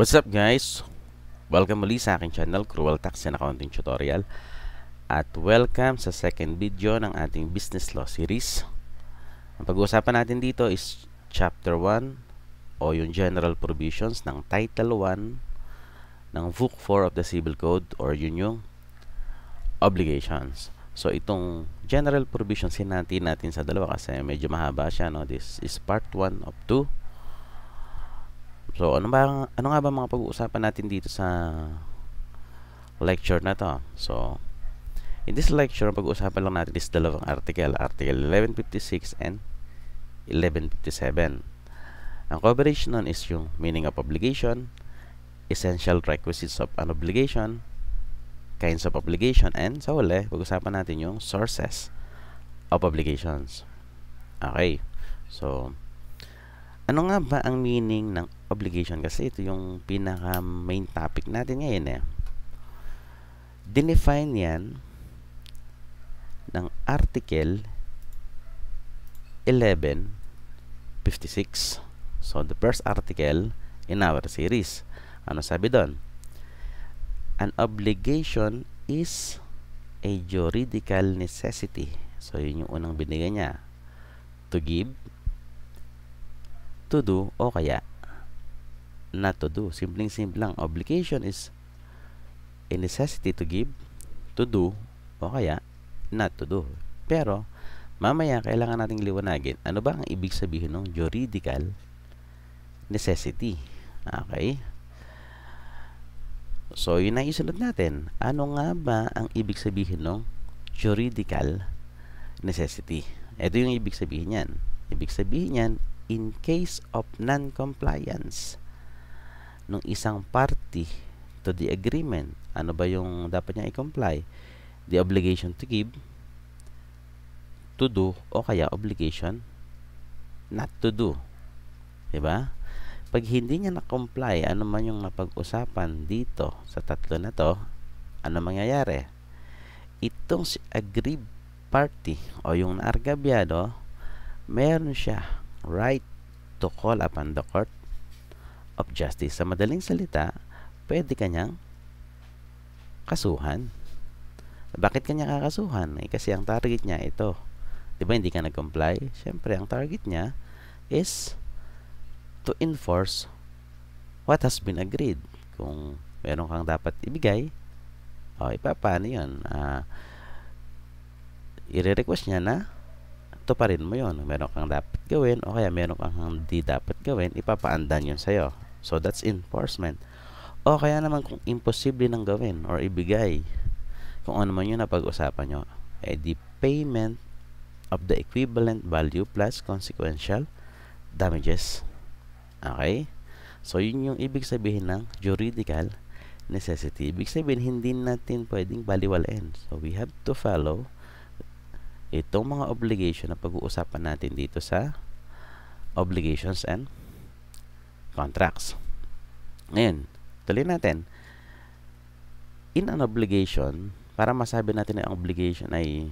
What's up guys? Welcome muli sa aking channel, Cruel Tax and Accounting Tutorial At welcome sa second video ng ating Business Law Series Ang pag-uusapan natin dito is Chapter 1 o yung General Provisions ng Title 1 ng Book 4 of the Civil Code or yun yung Obligations So itong General Provisions hinati natin sa dalawa kasi medyo mahaba siya no? This is Part 1 of 2 So, ano, ba, ano nga ba mga pag-uusapan natin dito sa lecture na to? So, in this lecture, ang pag-uusapan lang natin is dalawang article, Article 1156 and 1157. Ang coverage nun is yung meaning of obligation, essential requisites of an obligation, kinds of obligation, and sa huli, pag-usapan natin yung sources of obligations. Okay. So, ano nga ba ang meaning ng obligation? Kasi ito yung pinaka-main topic natin ngayon eh. Dinefine yan ng Article 1156. So, the first article in our series. Ano sabi doon? An obligation is a juridical necessity. So, yun yung unang binigay niya. To give, to do o kaya not to do. Simpleng simple lang. Obligation is a necessity to give, to do, o kaya not to do. Pero, mamaya kailangan nating liwanagin ano ba ang ibig sabihin ng juridical necessity. Okay? So, yun ang isunod natin. Ano nga ba ang ibig sabihin ng juridical necessity? Ito yung ibig sabihin niyan. Ibig sabihin niyan in case of non-compliance ng isang party to the agreement. Ano ba yung dapat niya i-comply? The obligation to give, to do, o kaya obligation not to do. Diba? Pag hindi niya na-comply, ano man yung napag-usapan dito sa tatlo na to, ano mangyayari? Itong si aggrieved party o yung naargabyado, meron siya right to call upon the court of justice. Sa madaling salita, pwede kanyang kasuhan. Bakit kanya kakasuhan? Eh, kasi ang target niya ito. 'Di ba hindi ka nag-comply? Siyempre, ang target niya is to enforce what has been agreed. Kung meron kang dapat ibigay, o oh, ipapaano 'yon? uh, ah, i-request niya na tutuparin mo yon meron kang dapat gawin o kaya meron kang hindi dapat gawin ipapaandan yun sa'yo so that's enforcement o kaya naman kung imposible nang gawin or ibigay kung ano man yun pag usapan nyo eh the payment of the equivalent value plus consequential damages okay so yun yung ibig sabihin ng juridical necessity ibig sabihin hindi natin pwedeng baliwalain so we have to follow itong mga obligation na pag-uusapan natin dito sa obligations and contracts. Ngayon, tuloy natin. In an obligation, para masabi natin na ang obligation ay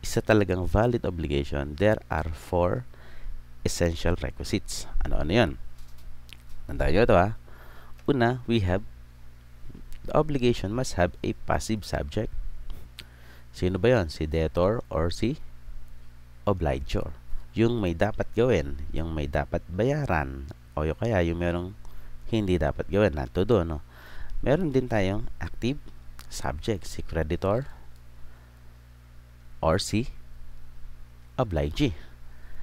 isa talagang valid obligation, there are four essential requisites. Ano-ano yun? Nandang ito ha. Una, we have the obligation must have a passive subject Sino ba yon? Si debtor or si obligor? Yung may dapat gawin, yung may dapat bayaran, o yung kaya yung merong hindi dapat gawin. Nanto doon, no? Meron din tayong active subject, si creditor or si obligee.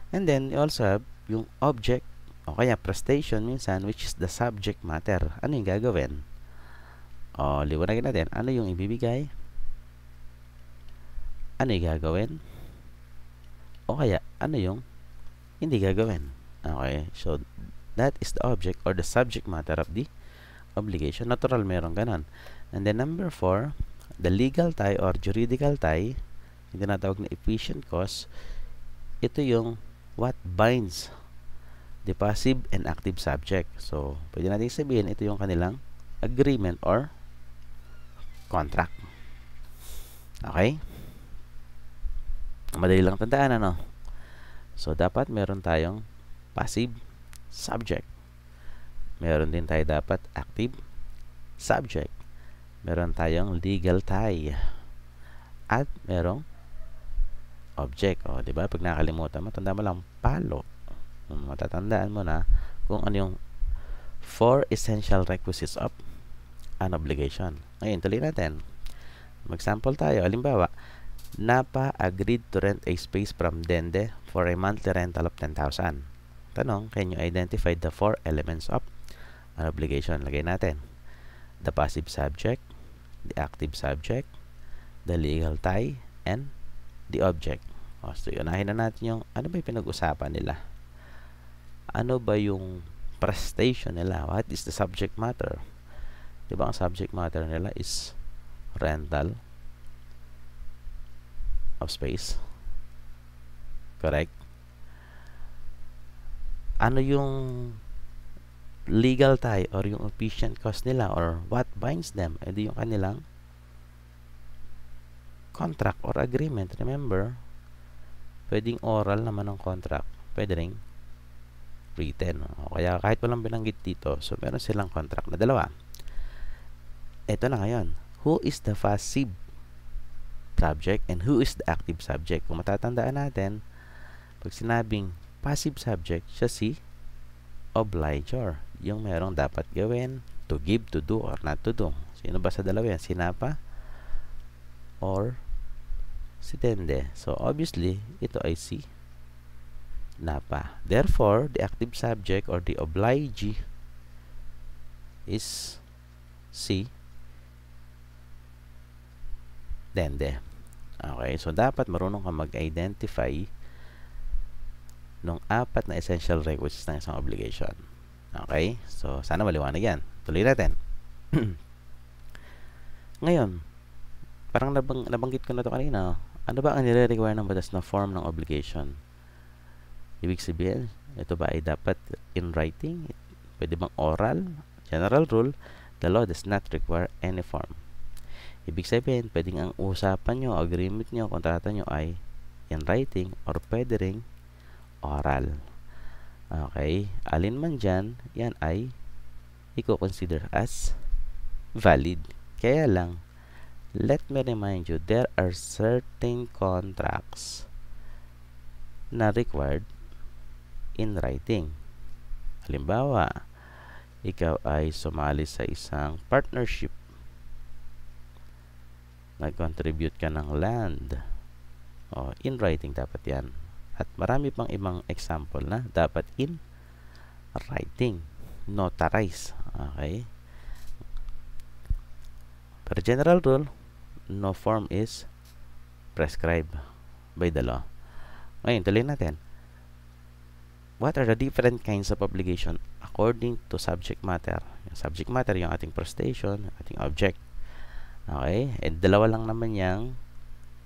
And then, you also have yung object o kaya prestation minsan which is the subject matter. Ano yung gagawin? O, liwanagin natin. Ano yung ibibigay? ano yung gagawin o kaya ano yung hindi gagawin okay so that is the object or the subject matter of the obligation natural meron ganon and then number 4 the legal tie or juridical tie yung tinatawag na efficient cause ito yung what binds the passive and active subject so pwede natin sabihin ito yung kanilang agreement or contract okay Madali lang tandaan, ano? So, dapat meron tayong passive subject. Meron din tayo dapat active subject. Meron tayong legal tie. At merong object. O, di ba? Pag nakalimutan mo, tanda mo lang palo. Matatandaan mo na kung ano yung four essential requisites of an obligation. Ngayon, tuloy natin. Mag-sample tayo. Halimbawa, Napa agreed to rent a space from Dende for a monthly rental of 10,000. Tanong, can you identify the four elements of an obligation? Lagay natin. The passive subject, the active subject, the legal tie, and the object. O, so, unahin na natin yung ano ba yung pinag-usapan nila? Ano ba yung prestation nila? What is the subject matter? Diba ang subject matter nila is rental of space. Correct? Ano yung legal tie or yung efficient cost nila or what binds them? Edi eh, yung kanilang contract or agreement. Remember, pwedeng oral naman ng contract. Pwede rin written. O kaya kahit walang binanggit dito, so meron silang contract na dalawa. Ito na ngayon. Who is the passive subject and who is the active subject. Kung matatandaan natin, pag sinabing passive subject, siya si obliger. Yung merong dapat gawin, to give, to do, or not to do. Sino ba sa dalawa yan? Sinapa or si tende. So, obviously, ito ay si napa. Therefore, the active subject or the obligee is si tende. Okay, so dapat marunong ka mag-identify ng apat na essential requisites ng isang obligation. Okay, so sana maliwanag yan. Tuloy natin. Ngayon, parang nabang, nabanggit ko na to kanina. Ano ba ang nire-require ng batas na form ng obligation? Ibig sabihin, ito ba ay dapat in writing? Pwede bang oral? General rule, the law does not require any form. Ibig sabihin, pwedeng ang usapan nyo, agreement nyo, kontrata nyo ay in writing or pwede ring oral. Okay? Alin man dyan, yan ay i-consider as valid. Kaya lang, let me remind you, there are certain contracts na required in writing. Halimbawa, ikaw ay sumali sa isang partnership mag-contribute ka ng land. O, oh, in writing dapat yan. At marami pang ibang example na dapat in writing. Notarize. Okay? Per general rule, no form is prescribed by the law. Ngayon, tuloy natin. What are the different kinds of obligation according to subject matter? subject matter, yung ating prestation, ating object. Okay? And eh, dalawa lang naman yung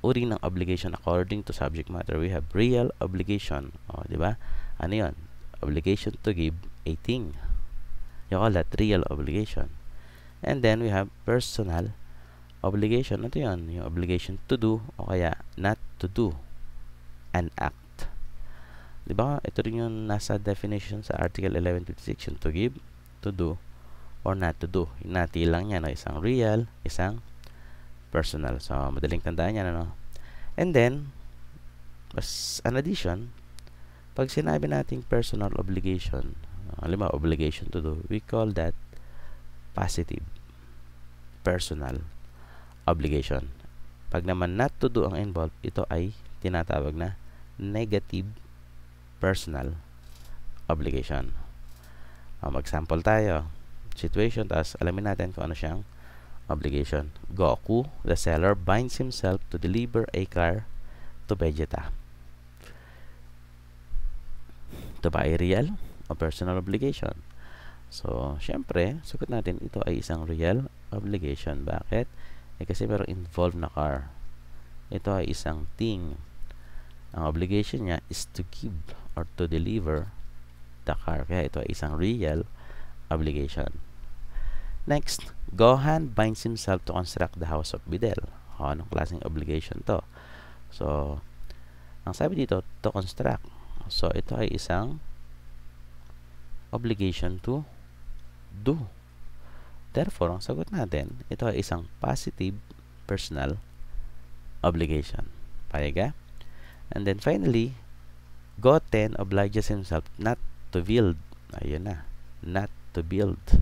uri ng obligation according to subject matter. We have real obligation. O, di ba? Ano yun? Obligation to give a thing. You call that real obligation. And then we have personal obligation. Ano yon? Yung obligation to do o kaya not to do. An act. Di ba? Ito rin yung nasa definition sa Article 1156 yung to give, to do, or not to do. Hinati lang yan. No? Isang real, isang personal. So, madaling tandaan yan, ano? And then, as an addition, pag sinabi nating personal obligation, alam obligation to do, we call that positive personal obligation. Pag naman not to do ang involved, ito ay tinatawag na negative personal obligation. O, um, mag-sample tayo. Situation, tapos alamin natin kung ano siyang obligation. Goku, the seller, binds himself to deliver a car to Vegeta. Ito ba ay real o personal obligation? So, syempre, sugot natin ito ay isang real obligation. Bakit? Eh kasi pero involved na car. Ito ay isang thing. Ang obligation niya is to give or to deliver the car. Kaya ito ay isang real obligation. Next, Gohan binds himself to construct the house of Bidel. O, oh, anong klaseng obligation to? So, ang sabi dito, to construct. So, ito ay isang obligation to do. Therefore, ang sagot natin, ito ay isang positive personal obligation. Payaga? And then finally, Goten obliges himself not to build, ayun na, not to build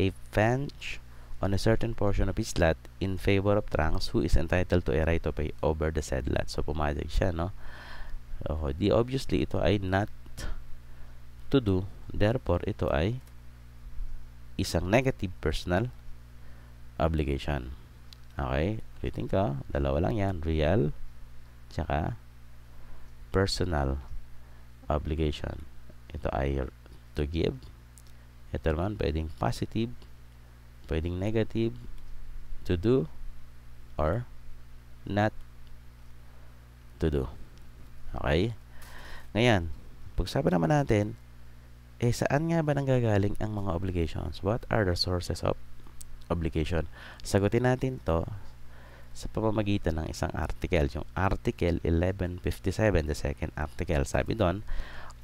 a bench on a certain portion of each lot in favor of Trunks who is entitled to a right of way over the said lot. So, pumayag siya, no? Oh, di obviously, ito ay not to do. Therefore, ito ay isang negative personal obligation. Okay? Ulitin ka, Dalawa lang yan. Real tsaka personal obligation. Ito ay to give. Ito naman, pwedeng positive Pwedeng negative, to do, or not to do. Okay? Ngayon, pagsabi naman natin, eh saan nga ba nanggagaling ang mga obligations? What are the sources of obligation? Sagutin natin to sa pamamagitan ng isang article, yung Article 1157, the second article. Sabi doon,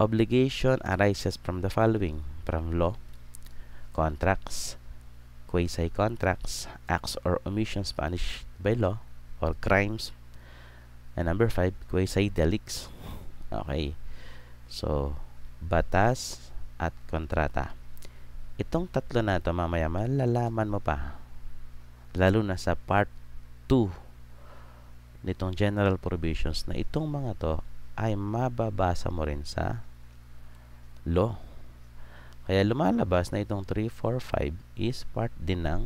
obligation arises from the following, from law, contracts, quasi contracts, acts or omissions punished by law or crimes. And number 5, quasi delicts. Okay. So, batas at kontrata. Itong tatlo na ito mamaya malalaman mo pa. Lalo na sa part 2 nitong general provisions na itong mga to ay mababasa mo rin sa law. Kaya lumalabas na itong 3, 4, 5 is part din ng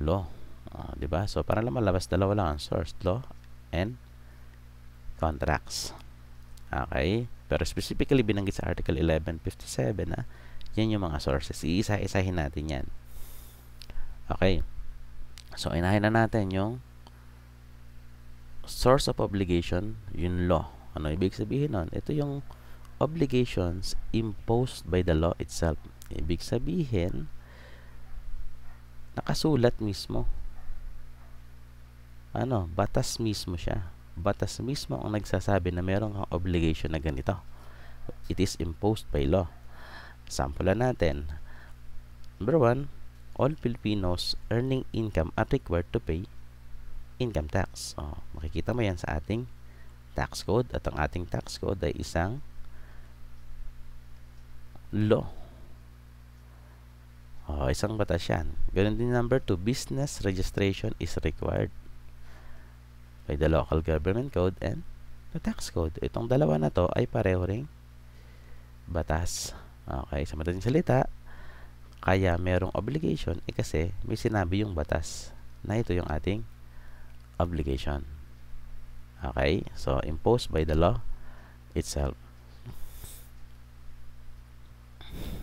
law. Uh, ba diba? So, para lumalabas, dalawa lang ang source, law and contracts. Okay? Pero specifically, binanggit sa Article 1157 na ah, yan yung mga sources. Iisa-isahin natin yan. Okay. So, inahin na natin yung source of obligation, yung law. Ano ibig sabihin nun? Ito yung obligations imposed by the law itself. Ibig sabihin, nakasulat mismo. Ano, batas mismo siya. Batas mismo ang nagsasabi na meron kang obligation na ganito. It is imposed by law. Sample natin. Number 1, all Filipinos earning income are required to pay income tax. Oh, makikita mo yan sa ating tax code at ang ating tax code ay isang law. O, oh, isang batas yan. Ganun din number 2, business registration is required by the local government code and the tax code. Itong dalawa na to ay pareho ring batas. Okay, sa madaling salita, kaya merong obligation eh kasi may sinabi yung batas na ito yung ating obligation. Okay, so imposed by the law itself.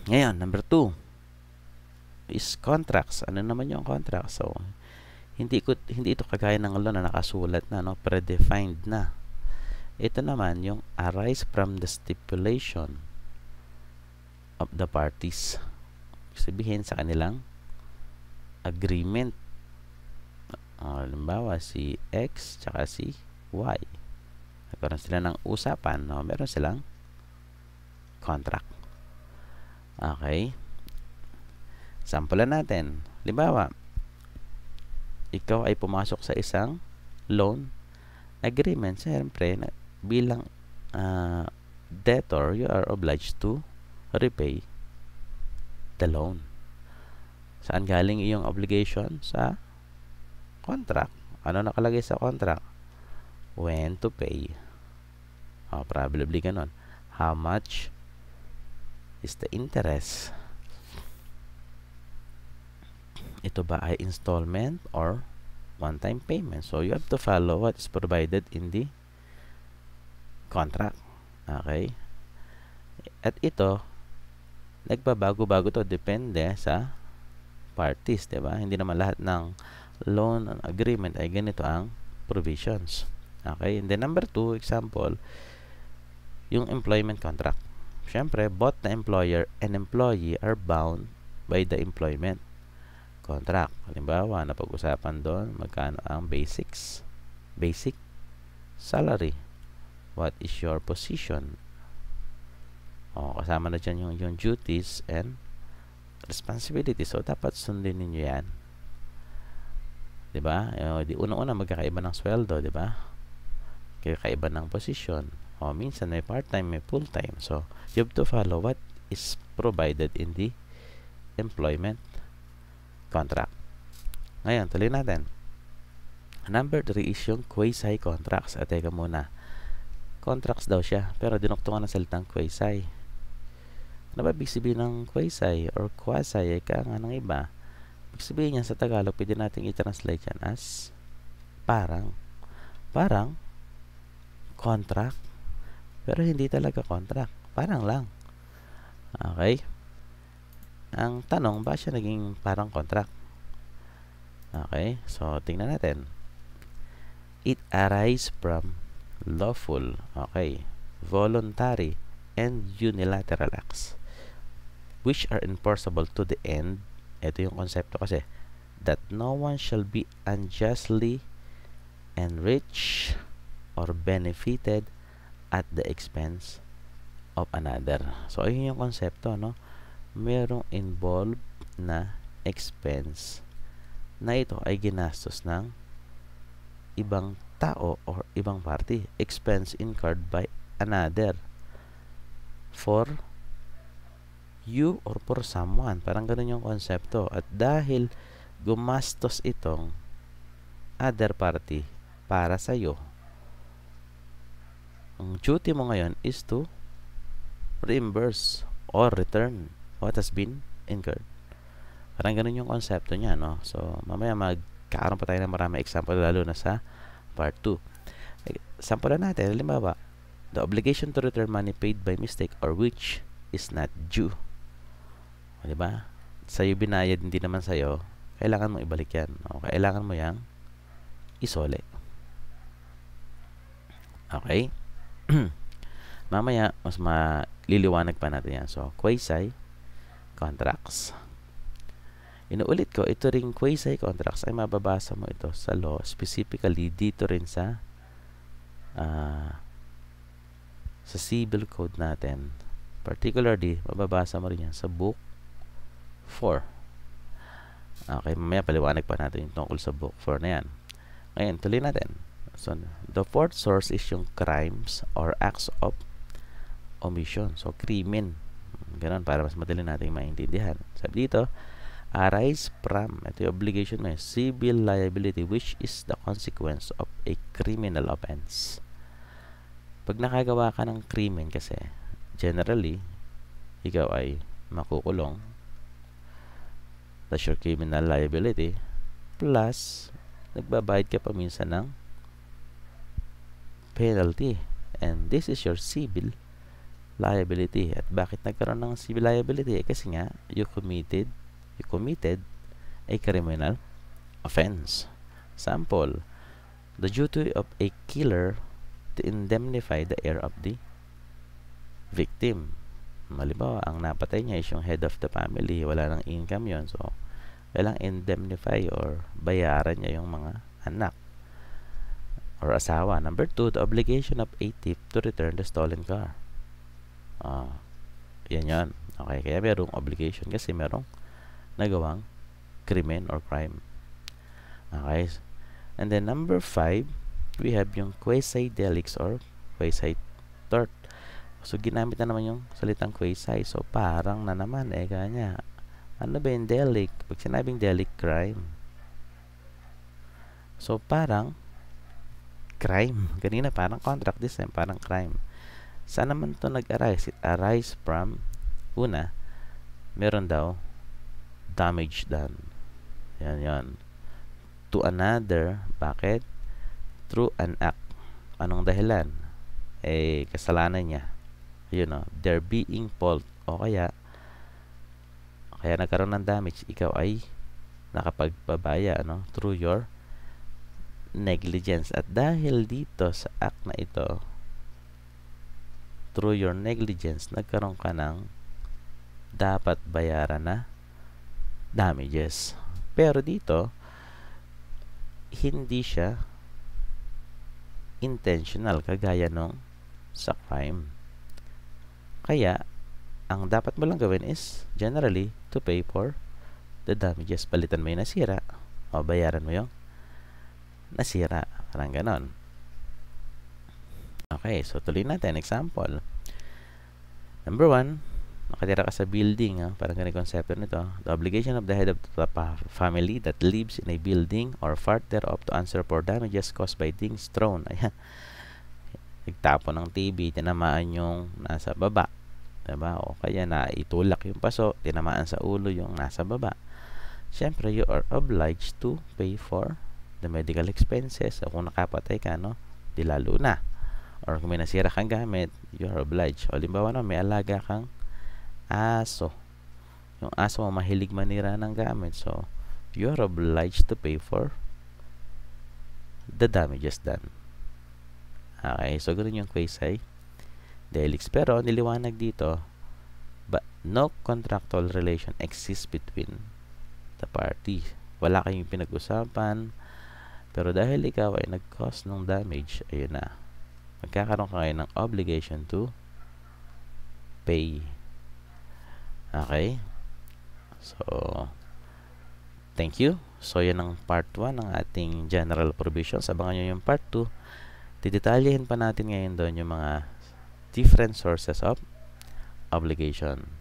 Ngayon, number 2 is contracts. Ano naman yung contract? So, hindi ko hindi ito kagaya ng law na nakasulat na no predefined na ito naman yung arise from the stipulation of the parties sabihin sa kanilang agreement ah, halimbawa si X tsaka si Y nagkaroon sila ng usapan no? meron silang contract Okay? Sample natin. Libawa, ikaw ay pumasok sa isang loan agreement. Siyempre, bilang uh, debtor, you are obliged to repay the loan. Saan galing iyong obligation? Sa contract. Ano nakalagay sa contract? When to pay. Oh, probably ganun. How much is the interest. Ito ba ay installment or one-time payment? So, you have to follow what is provided in the contract. Okay? At ito, nagbabago-bago to depende sa parties, 'di ba? Hindi naman lahat ng loan agreement ay ganito ang provisions. Okay? And then number two, example, yung employment contract. Siyempre, both the employer and employee are bound by the employment contract. Halimbawa, napag-usapan doon magkano ang basics, basic salary. What is your position? O, oh, kasama na dyan yung, yung duties and responsibilities. So, dapat sundin ninyo yan. Diba? E, di eh, unang-una magkakaiba ng sweldo, diba? Kaya kaiba ng position o, oh, minsan may part-time, may full-time. So, you have to follow what is provided in the employment contract. Ngayon, tuloy natin. Number 3 is yung quasi contracts. At teka muna. Contracts daw siya, pero dinuktungan ng salitang quasi. Ano ba ibig sabihin ng quasi or quasi? Ika nga ng iba. Ibig sabihin niya sa Tagalog, pwede natin i-translate yan as parang parang contract pero hindi talaga contract. Parang lang. Okay? Ang tanong, ba siya naging parang contract? Okay? So, tingnan natin. It arises from lawful, okay, voluntary, and unilateral acts which are enforceable to the end, ito yung konsepto kasi, that no one shall be unjustly enriched or benefited at the expense of another. So, ayun yung konsepto, no? Merong involved na expense na ito ay ginastos ng ibang tao or ibang party. Expense incurred by another for you or for someone. Parang ganun yung konsepto. At dahil gumastos itong other party para sa'yo, ang duty mo ngayon is to reimburse or return what has been incurred. Parang ganun yung konsepto niya, no? So, mamaya magkakaroon pa tayo ng marami example lalo na sa part 2. Eh, sample na natin, halimbawa, the obligation to return money paid by mistake or which is not due. O, diba? Sa'yo binayad, hindi naman sa'yo, kailangan mo ibalik yan. O, kailangan mo yang isole. Okay? Mamaya, mas maliliwanag pa natin yan. So, quasi contracts. Inuulit ko, ito ring quasi contracts ay mababasa mo ito sa law, specifically dito rin sa uh, sa civil code natin. Particularly, mababasa mo rin yan sa book 4. Okay, mamaya paliwanag pa natin yung tungkol sa book 4 na yan. Ngayon, tuloy natin. So, the fourth source is yung crimes or acts of omission. So, krimen. Ganon, para mas madali natin maintindihan. Sabi dito, arise from, ito yung obligation mo, eh, civil liability which is the consequence of a criminal offense. Pag nakagawa ka ng krimen kasi, generally, ikaw ay makukulong. That's your criminal liability. Plus, nagbabayad ka pa minsan ng penalty. And this is your civil liability. At bakit nagkaroon ng civil liability? Eh, kasi nga, you committed, you committed a criminal offense. Sample, the duty of a killer to indemnify the heir of the victim. Halimbawa, ang napatay niya is yung head of the family. Wala ng income yon So, kailang indemnify or bayaran niya yung mga anak or asawa. Number two, the obligation of a to return the stolen car. Uh, yan yan. Okay, kaya merong obligation kasi merong nagawang krimen or crime. Okay. And then number five, we have yung quasi delicts or quasi tort. So, ginamit na naman yung salitang quasi. So, parang na naman, eh, kanya. Ano ba yung delic? Pag sinabing delict crime. So, parang, crime. Ganina, parang contract this time, parang crime. Saan naman to nag-arise? It arise from, una, meron daw, damage done. Yan, yan. To another, bakit? Through an act. Anong dahilan? Eh, kasalanan niya. You oh. know, there being fault. O kaya, kaya nagkaroon ng damage, ikaw ay nakapagpabaya, ano? Through your negligence. At dahil dito sa act na ito, through your negligence, nagkaroon ka ng dapat bayaran na damages. Pero dito, hindi siya intentional kagaya nung sa crime. Kaya, ang dapat mo lang gawin is generally to pay for the damages. Palitan mo yung nasira o bayaran mo yung nasira. Parang ganon. Okay, so tuloy natin. Example. Number one, nakatira ka sa building. Ah, parang ganun konsepto nito. The obligation of the head of the family that lives in a building or part thereof to answer for damages caused by things thrown. Ayan. Nagtapon ng TV, tinamaan yung nasa baba. Diba? O kaya na itulak yung paso, tinamaan sa ulo yung nasa baba. Siyempre, you are obliged to pay for the medical expenses. O kung nakapatay ka, no? Di lalo na. Or kung may nasira kang gamit, you are obliged. O limbawa, no, may alaga kang aso. Yung aso mo mahilig manira ng gamit. So, you are obliged to pay for the damages done. Okay, so ganun yung quasi delix. Pero niliwanag dito, but no contractual relation exists between the parties. Wala kayong pinag-usapan, pero dahil ikaw ay nag-cause ng damage, ayun na. Magkakaroon ka ngayon ng obligation to pay. Okay? So, thank you. So, yan ang part 1 ng ating general provisions. Abangan nyo yung part 2. Tidetalyahin pa natin ngayon doon yung mga different sources of obligation.